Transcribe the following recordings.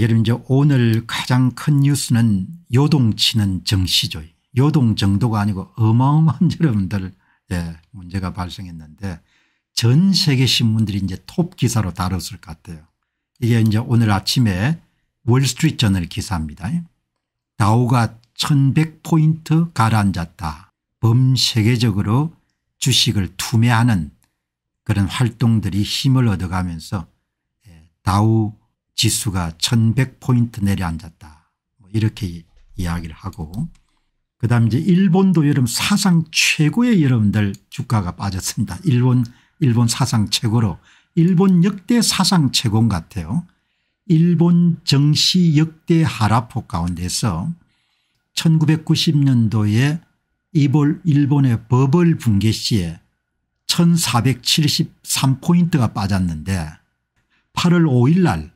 여러분 이제 오늘 가장 큰 뉴스는 요동치는 정시죠. 요동 정도가 아니고 어마어마한 여러분들 예, 문제가 발생했는데 전 세계 신문들이 이제 톱 기사로 다뤘을 것 같아요. 이게 이제 오늘 아침에 월스트리트 저널 기사입니다. 다우가 1100포인트 가라앉았다. 범세계적으로 주식을 투매하는 그런 활동들이 힘을 얻어가면서 다우 예, 지수가 1100포인트 내려앉았다. 뭐 이렇게 이야기를 하고 그다음 이제 일본도 여름 사상 최고의 여러분들 주가가 빠졌습니다. 일본 일본 사상 최고로 일본 역대 사상 최고인 것 같아요. 일본 정시 역대 하락폭 가운데서 1990년도에 이볼 일본의 버블 붕괴 시에 1473포인트가 빠졌는데 8월 5일 날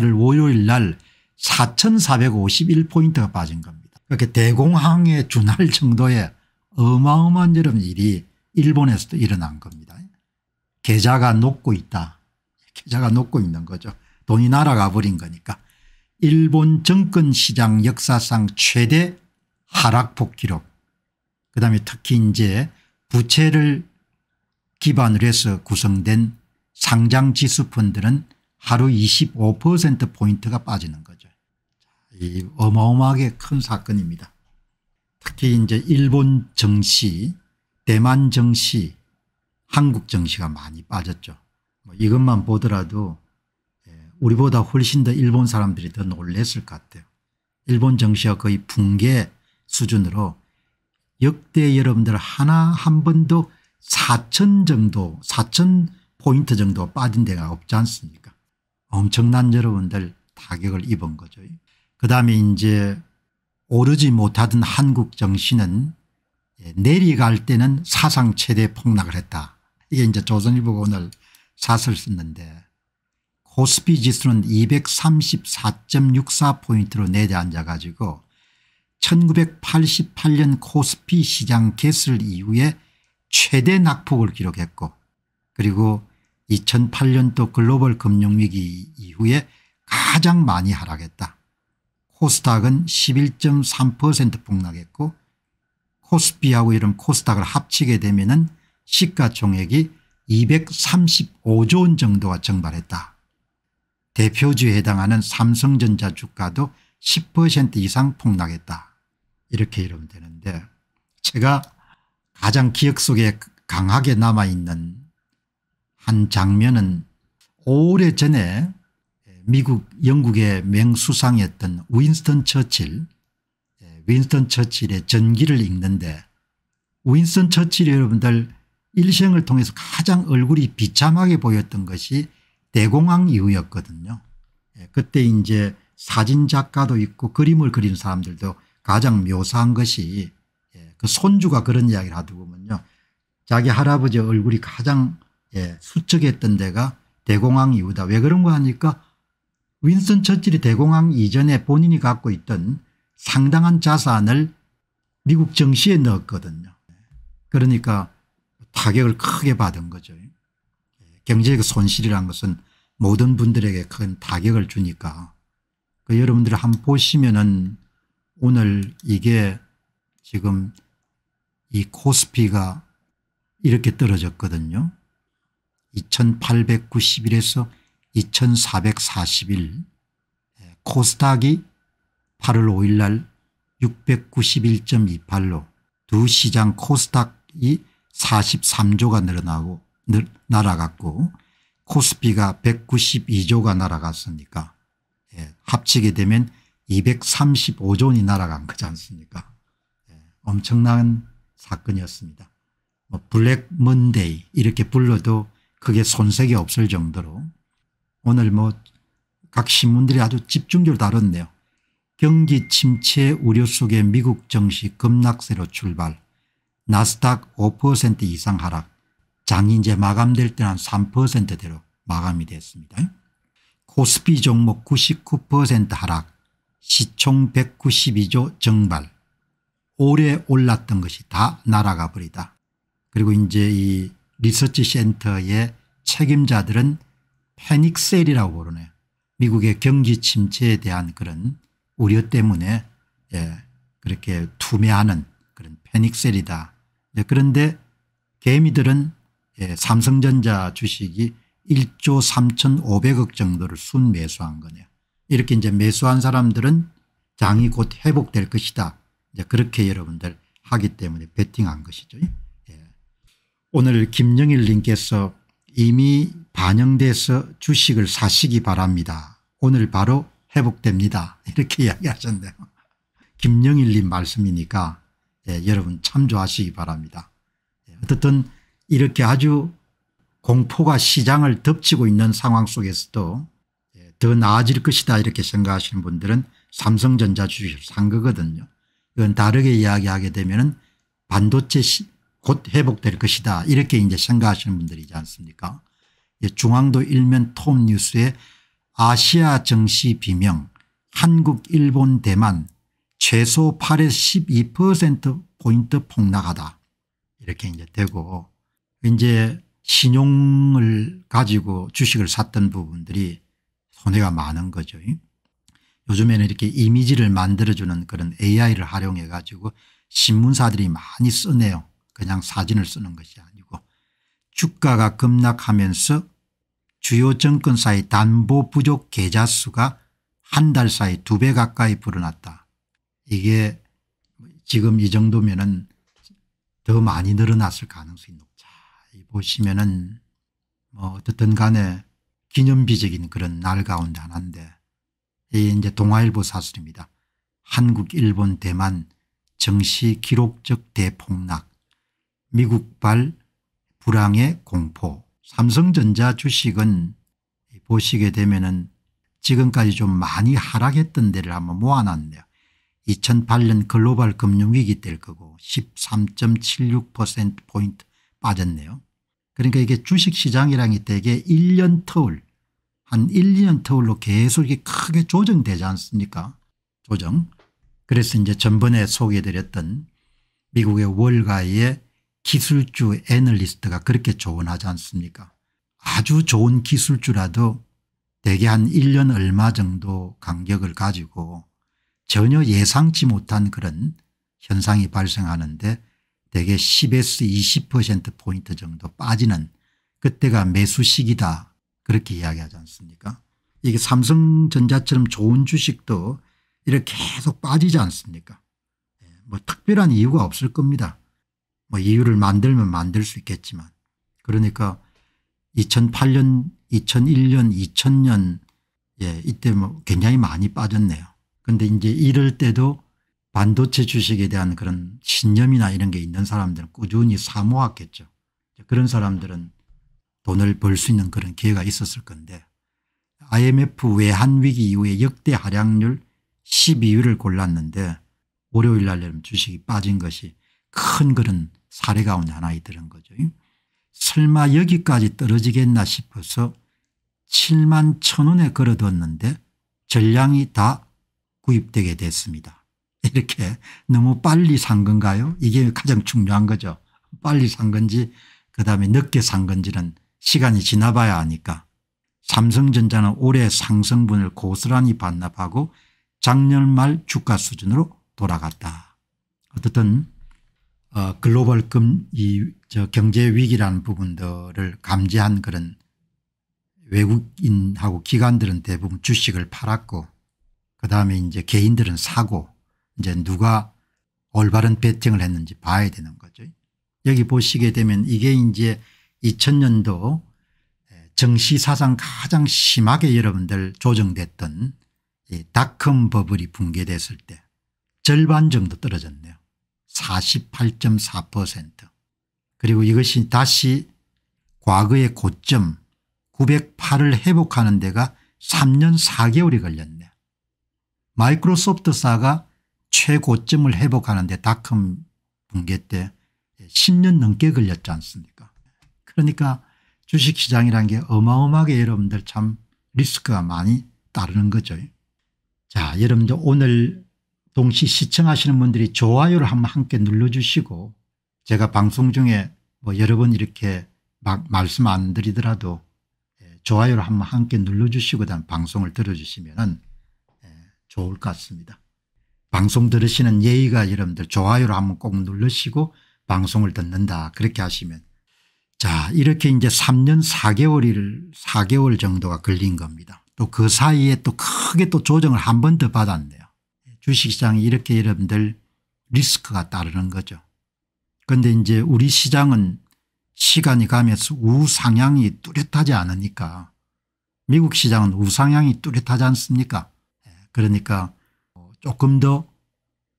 28일 월요일 날 4,451포인트가 빠진 겁니다. 그렇게 대공황에 준할 정도의 어마어마한 여러 일이 일본에서도 일어난 겁니다. 계좌가 녹고 있다. 계좌가 녹고 있는 거죠. 돈이 날아가 버린 거니까. 일본 정권시장 역사상 최대 하락폭 기록 그다음에 특히 이제 부채를 기반으로 해서 구성된 상장지수 펀드는 하루 25%포인트가 빠지는 거죠. 이 어마어마하게 큰 사건입니다. 특히 이제 일본 정시, 대만 정시, 한국 정시가 많이 빠졌죠. 뭐 이것만 보더라도 예, 우리보다 훨씬 더 일본 사람들이 더 놀랬을 것 같아요. 일본 정시가 거의 붕괴 수준으로 역대 여러분들 하나 한 번도 4천 정도 4천 포인트 정도 빠진 데가 없지 않습니까 엄청난 여러분들 타격을 입은 거죠. 그 다음에 이제 오르지 못하던 한국 정신은 예, 내리갈 때는 사상 최대 폭락을 했다. 이게 이제 조선일보가 오늘 사설 썼는데 코스피 지수는 234.64포인트로 내려앉아 가지고 1988년 코스피 시장 개설 이후에 최대 낙폭을 기록했고 그리고 2008년도 글로벌 금융위기 이후에 가장 많이 하락했다. 코스닥은 11.3% 폭락했고 코스피하고 이런 코스닥을 합치게 되면 은 시가총액이 235조 원 정도가 증발했다. 대표주에 해당하는 삼성전자 주가도 10% 이상 폭락했다. 이렇게 이러면 되는데 제가 가장 기억 속에 강하게 남아있는 한 장면은 오래전에 미국 영국의 맹수상이었던 윈스턴 처칠 예, 윈스턴 처칠의 전기를 읽는데 윈스턴 처칠이 여러분들 일생을 통해서 가장 얼굴이 비참하게 보였던 것이 대공황 이후였거든요. 예, 그때 이제 사진작가도 있고 그림을 그리는 사람들도 가장 묘사한 것이 예, 그 손주가 그런 이야기를 하더군요. 자기 할아버지 얼굴이 가장 예, 수척했던 데가 대공황 이후다. 왜 그런가 하니까 윈슨 처칠이 대공황 이전에 본인이 갖고 있던 상당한 자산을 미국 정시에 넣었거든요. 그러니까 타격을 크게 받은 거죠. 경제적 손실이란 것은 모든 분들에게 큰 타격을 주니까 그 여러분들 한번 보시면은 오늘 이게 지금 이 코스피가 이렇게 떨어졌거든요. 2891에서 2 4 4 1 코스닥이 8월 5일 날 691.28로 두 시장 코스닥이 43조가 늘어나고 날아갔고 코스피가 192조가 날아갔으니까 예, 합치게 되면 235조 원이 날아간 거지 않습니까 예, 엄청난 사건이었습니다. 뭐 블랙 먼데이 이렇게 불러도 그게 손색이 없을 정도로 오늘 뭐 각 신문들이 아주 집중적으로 다뤘네요. 경기 침체 우려 속에 미국 정시 급락세로 출발 나스닥 5% 이상 하락 장이 이제 마감될 때는 한 3%대로 마감이 됐습니다. 코스피 종목 99% 하락 시총 192조 정발 올해 올랐던 것이 다 날아가 버리다. 그리고 이제 이 리서치 센터의 책임자들은 패닉셀이라고 부르네요. 미국의 경기 침체에 대한 그런 우려 때문에 예, 그렇게 투매하는 그런 패닉셀이다. 예, 그런데 개미들은 예, 삼성전자 주식이 1조 3,500억 정도를 순매수한 거네요. 이렇게 이제 매수한 사람들은 장이 곧 회복될 것이다. 이제 그렇게 여러분들 하기 때문에 베팅한 것이죠. 오늘 김영일 님께서 이미 반영돼서 주식을 사시기 바랍니다. 오늘 바로 회복됩니다. 이렇게 이야기하셨네요. 김영일 님 말씀이니까 예, 여러분 참조하시기 바랍니다. 예, 어쨌든 이렇게 아주 공포가 시장을 덮치고 있는 상황 속에서도 예, 더 나아질 것이다 이렇게 생각하시는 분들은 삼성전자 주식을 산 거거든요. 이건 다르게 이야기하게 되면 반도체 곧 회복될 것이다 이렇게 이제 생각하시는 분들이지 않습니까 예, 중앙도 일면 톱 뉴스에 아시아 정시 비명 한국 일본 대만 최소 8에 12%포인트 폭락하다 이렇게 이제 되고 이제 신용을 가지고 주식을 샀던 부분들이 손해가 많은 거죠. 요즘에는 이렇게 이미지를 만들어주는 그런 AI를 활용해 가지고 신문사들이 많이 쓰네요. 그냥 사진을 쓰는 것이 아니고 주가가 급락하면서 주요 증권사의 담보 부족 계좌 수가 한 달 사이 두 배 가까이 불어났다. 이게 지금 이 정도면은 더 많이 늘어났을 가능성이 높다. 보시면은 뭐 어떻든 간에 기념비적인 그런 날 가운데 하나인데 이 이제 동아일보 사설입니다. 한국, 일본, 대만 정시 기록적 대폭락 미국발 불황의 공포 삼성전자 주식은 보시게 되면 은 지금까지 좀 많이 하락했던 데를 한번 모아놨네요. 2008년 글로벌 금융위기 때일 거고 13.76%포인트 빠졌네요. 그러니까 이게 주식시장이란게 되게 1년 터울 한 1, 2년 터울로 계속 이렇게 크게 조정되지 않습니까 조정. 그래서 이제 전번에 소개해드렸던 미국의 월가의 기술주 애널리스트가 그렇게 조언하지 않습니까 아주 좋은 기술주라도 대개 한 1년 얼마 정도 간격을 가지고 전혀 예상치 못한 그런 현상이 발생하는데 대개 10에서 20%포인트 정도 빠지는 그때가 매수 시기다 그렇게 이야기하지 않습니까 이게 삼성전자처럼 좋은 주식도 이렇게 계속 빠지지 않습니까 예, 뭐 특별한 이유가 없을 겁니다. 뭐 이유를 만들면 만들 수 있겠지만 그러니까 2008년 2001년 2000년 예 이때 뭐 굉장히 많이 빠졌네요. 그런데 이제 이럴 때도 반도체 주식에 대한 그런 신념이나 이런 게 있는 사람들은 꾸준히 사모았겠죠. 그런 사람들은 돈을 벌 수 있는 그런 기회가 있었을 건데 IMF 외환위기 이후에 역대 하락률 12위를 골랐는데 월요일 날 주식이 빠진 것이 큰 그런 사례 가운데 하나이들은 거죠. 설마 여기까지 떨어지겠나 싶어서 7만 천 원에 걸어뒀는데 전량이 다 구입되게 됐습니다. 이렇게 너무 빨리 산 건가요? 이게 가장 중요한 거죠. 빨리 산 건지 그다음에 늦게 산 건지는 시간이 지나봐야 하니까 삼성전자는 올해 상승분을 고스란히 반납하고 작년 말 주가 수준으로 돌아갔다. 어쨌든 어 글로벌금 이저 경제 위기라는 부분들을 감지한 그런 외국인하고 기관들은 대부분 주식을 팔았고 그다음에 이제 개인들은 사고 이제 누가 올바른 배팅을 했는지 봐야 되는 거죠. 여기 보시게 되면 이게 이제 2000년도 정시 사상 가장 심하게 여러분들 조정됐던 이 닷컴 버블이 붕괴됐을 때 절반 정도 떨어졌네요. 48.4% 그리고 이것이 다시 과거의 고점 908을 회복하는 데가 3년 4개월이 걸렸네. 마이크로소프트사가 최고점을 회복하는 데 닷컴 붕괴 때 10년 넘게 걸렸지 않습니까 그러니까 주식시장이란 게 어마어마하게 여러분들 참 리스크가 많이 따르는 거죠. 자 여러분들 오늘 동시 시청하시는 분들이 좋아요를 한번 함께 눌러주시고 제가 방송 중에 뭐 여러 번 이렇게 막 말씀 안 드리더라도 예, 좋아요를 한번 함께 눌러주시고 단 방송을 들어주시면 예, 좋을 것 같습니다. 방송 들으시는 예의가 여러분들 좋아요를 한번 꼭 눌러시고 방송을 듣는다 그렇게 하시면 자 이렇게 이제 3년 4개월을 4개월 정도가 걸린 겁니다. 또 그 사이에 또 크게 또 조정을 한 번 더 받았네요. 주식시장이 이렇게 여러분들 리스크가 따르는 거죠. 그런데 이제 우리 시장은 시간이 가면서 우상향이 뚜렷하지 않으니까 미국 시장은 우상향이 뚜렷하지 않습니까 예, 그러니까 조금 더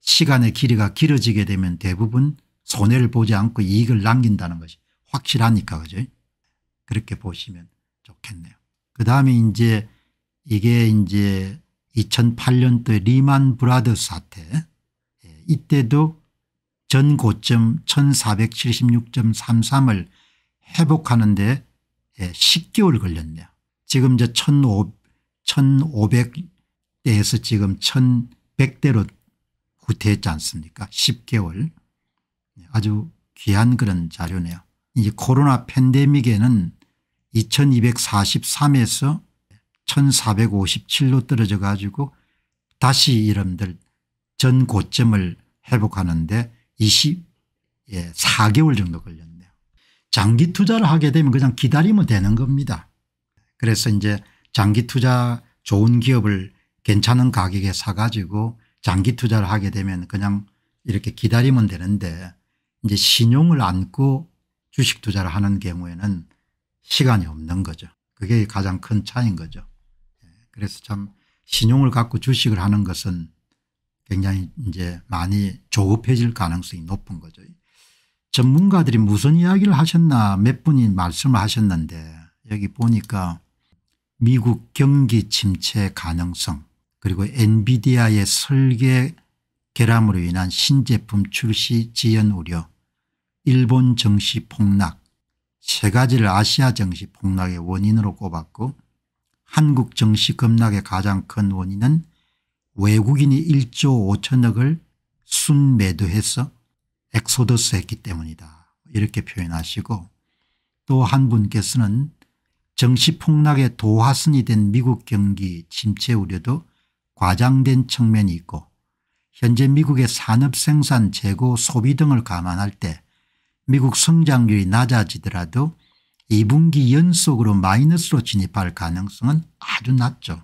시간의 길이가 길어지게 되면 대부분 손해를 보지 않고 이익을 남긴다는 것이 확실하니까 그죠 그렇게 보시면 좋겠네요. 그 다음에 이제 이게 이제 2 0 0 8년도 리만 브라더 사태 예, 이때도 전 고점 1476.33을 회복하는데 10개월 예, 걸렸네요. 지금 이제 1500대에서 지금 1100대로 후퇴했지 않습니까 10개월 예, 아주 귀한 그런 자료네요. 이 코로나 팬데믹에는 2243에서 1457로 떨어져 가지고 다시 이름들 전 고점을 회복하는데 2 4개월 예, 정도 걸렸네요. 장기 투자를 하게 되면 그냥 기다리면 되는 겁니다. 그래서 이제 장기 투자 좋은 기업을 괜찮은 가격에 사가지고 장기 투자를 하게 되면 그냥 이렇게 기다리면 되는데 이제 신용을 안고 주식 투자를 하는 경우에는 시간이 없는 거죠. 그게 가장 큰 차이인 거죠. 그래서 참 신용을 갖고 주식을 하는 것은 굉장히 이제 많이 조급해질 가능성이 높은 거죠. 전문가들이 무슨 이야기를 하셨나 몇 분이 말씀을 하셨는데 여기 보니까 미국 경기 침체 가능성 그리고 엔비디아의 설계 결함으로 인한 신제품 출시 지연 우려 일본 정시 폭락 세 가지를 아시아 정시 폭락의 원인으로 꼽았고 한국 정시 급락의 가장 큰 원인은 외국인이 1조 5천억을 순매도해서 엑소더스 했기 때문이다. 이렇게 표현하시고 또 한 분께서는 정시 폭락의 도화선이 된 미국 경기 침체 우려도 과장된 측면이 있고 현재 미국의 산업생산 재고 소비 등을 감안할 때 미국 성장률이 낮아지더라도 2분기 연속으로 마이너스로 진입할 가능성은 아주 낮죠.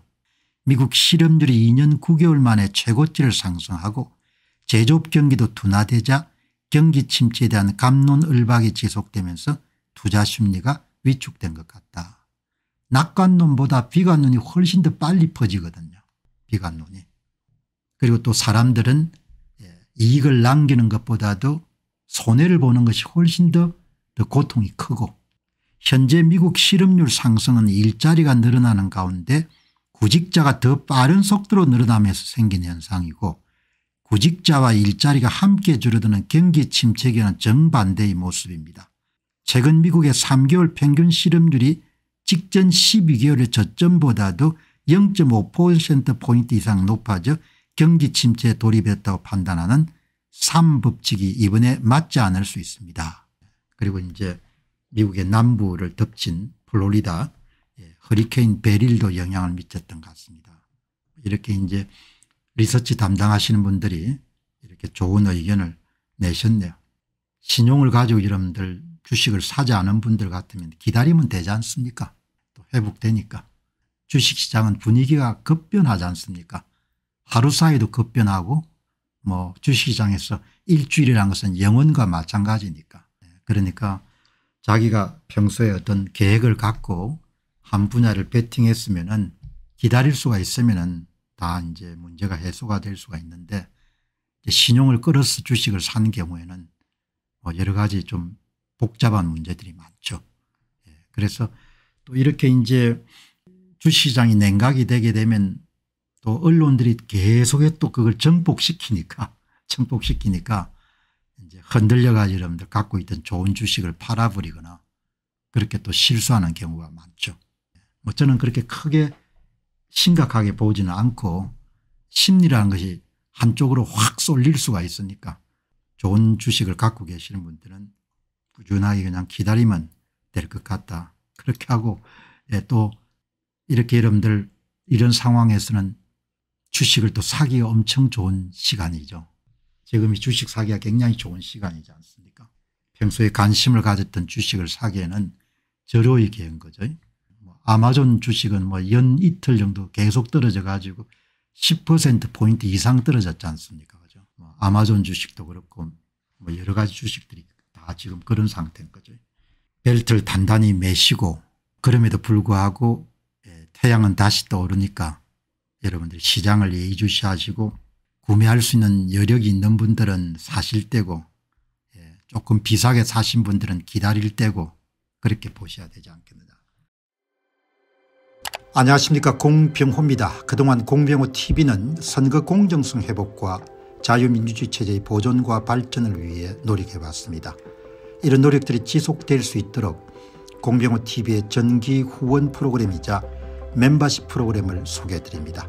미국 실업률이 2년 9개월 만에 최고치를 상승하고 제조업 경기도 둔화되자 경기 침체에 대한 감론을박이 지속되면서 투자 심리가 위축된 것 같다. 낙관론보다 비관론이 훨씬 더 빨리 퍼지거든요. 비관론이. 그리고 또 사람들은 예, 이익을 남기는 것보다도 손해를 보는 것이 훨씬 더, 더 고통이 크고 현재 미국 실업률 상승은 일자리가 늘어나는 가운데 구직자가 더 빠른 속도로 늘어나면서 생긴 현상이고 구직자와 일자리가 함께 줄어드는 경기 침체계는 정반대의 모습입니다. 최근 미국의 3개월 평균 실업률이 직전 12개월의 저점보다도 0.5%포인트 이상 높아져 경기 침체에 돌입했다고 판단하는 3법칙이 이번에 맞지 않을 수 있습니다. 그리고 이제 미국의 남부를 덮친 플로리다 예, 허리케인 베릴도 영향을 미쳤던 것 같습니다. 이렇게 이제 리서치 담당하시는 분들이 이렇게 좋은 의견을 내셨네요. 신용을 가지고 여러분들 주식을 사지 않은 분들 같으면 기다리면 되지 않습니까? 또 회복되니까. 주식시장은 분위기가 급변하지 않습니까? 하루 사이도 급변하고 뭐 주식시장에서 일주일이라는 것은 영원과 마찬가지니까. 예, 그러니까 자기가 평소에 어떤 계획을 갖고 한 분야를 베팅했으면 은 기다릴 수가 있으면 은다 이제 문제가 해소가 될 수가 있는데 신용을 끌어서 주식을 산 경우에는 뭐 여러 가지 좀 복잡한 문제들이 많죠. 예, 그래서 또 이렇게 이제 주시장이 냉각이 되게 되면 또 언론들이 계속해 또 그걸 정복시키니까 정복시키니까 이제 흔들려가지고 여러분들 갖고 있던 좋은 주식을 팔아버리거나 그렇게 또 실수하는 경우가 많죠. 뭐 저는 그렇게 크게 심각하게 보지는 않고 심리라는 것이 한쪽으로 확 쏠릴 수가 있으니까 좋은 주식을 갖고 계시는 분들은 꾸준하게 그냥 기다리면 될 것 같다. 그렇게 하고 예, 또 이렇게 여러분들 이런 상황에서는 주식을 또 사기 엄청 좋은 시간이죠. 지금 이 주식 사기가 굉장히 좋은 시간이지 않습니까 평소에 관심을 가졌던 주식을 사기에는 저료의 기회인 거죠. 뭐 아마존 주식은 뭐 연 이틀 정도 계속 떨어져 가지고 10%포인트 이상 떨어졌지 않습니까 그죠 뭐 아마존 주식도 그렇고 뭐 여러 가지 주식들이 다 지금 그런 상태인 거죠. 벨트를 단단히 매시고 그럼에도 불구하고 예, 태양은 다시 떠오르니까 여러분들 시장을 예의주시하시고 구매할 수 있는 여력이 있는 분들은 사실 때고 예, 조금 비싸게 사신 분들은 기다릴 때고 그렇게 보셔야 되지 않겠느냐. 안녕하십니까 공병호입니다. 그동안 공병호 tv는 선거 공정성 회복과 자유민주주의 체제의 보존과 발전을 위해 노력해봤습니다. 이런 노력들이 지속될 수 있도록 공병호 tv의 전기 후원 프로그램이자 멤버십 프로그램을 소개해드립니다.